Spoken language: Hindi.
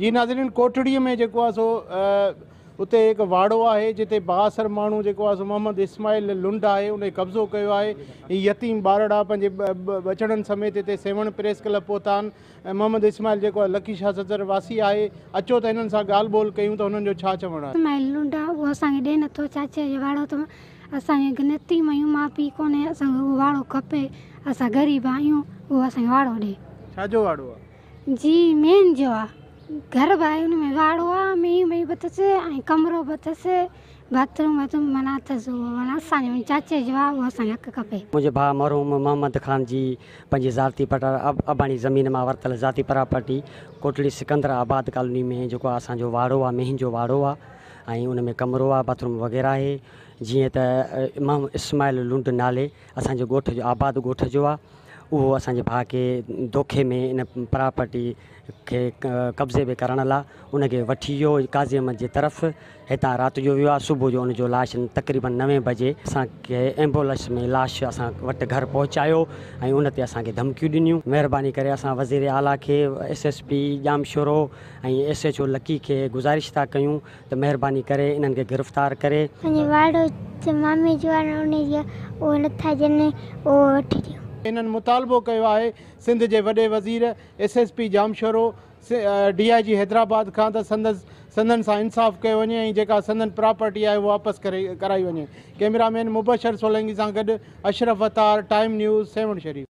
जी नाज़रीन कोठड़ी में जेको सो उते हिकु वाड़ो है जिते बासर माण्हू जेको मोहम्मद इस्माइल लुंड है उन कब्ज़ो किया आहे यतीम ॿारड़ा पंहिंजे बचड़नि समेत हिते सेवण प्रेस क्लब पहुता मोहम्मद इस्माइल जेको लकी शाह सदर वासी आहे अचो त हिननि सां ॻाल्हि ॿोल कयूं त हुननि जो लुंड आहे उहो असांखे वाड़ो त असांखे नितीम आहियूं माउ पीउ कोन्हे वाड़ो खपे असां ग़रीब आहियूं उहो असांखे वाड़ो ॾे वाड़ो जी मेन जो आहे घर भाई में वाड़ो आहे मही मही बतसि ऐं कमिरो बतसि बाथरूम माना अथसि माना असांजो चाचे जो आहे उहो खपे मुंहिंजे भाउ मरहूम मोहम्मद ख़ान जी पंहिंजी ज़ाती पटा अब अबाणी ज़मीन में वरतल ज़ाती प्रॉपर्टी कोटली सिकंदर आबाद कॉलोनी में जेको आहे वाड़ो आहे मेहिन वाड़ो आहे उन में कमिरो बाथरूम वग़ैरह है जी त इमाम इस्माइल लुंड नाले असांजे जो आबाद ॻोठ जो आहे उहो असांजे भाउ खे धोखे में इन प्रॉपर्टी के कब्ज़े में करण लाइ उनखे वठी वियो काज़ी अहमद के तरफ़ इतना रात जो वियो सुबह सुबुह जो उनजो लाश तक़रीबन नवे बजे अस एम्बुलेंस में लाश अस घर पहुचायो उन ते असांखे धमकियूं ॾिनियूं महिरबानी वज़ीर आला के S S P Jamshoro S H O Lakki के गुज़ारिश था क्यों तो महिरबानी करे इन्हनि गिरफ़्तार कर मामी जो आहे उन नथा ॾियनि उहो वठी हिननि मुतालबो कयो आहे सिंध जे वॾे वज़ीर S S P Jamshoro D I G Hyderabad खां त संदसि संदन सां इंसाफ़ कयो वञे ऐं जेका संदन प्रॉपर्टी आहे उहा वापसि करे कराई वञे कैमरामैन मुबशर सोलंगी सां गॾु Ashraf Attar time news seven शरीफ़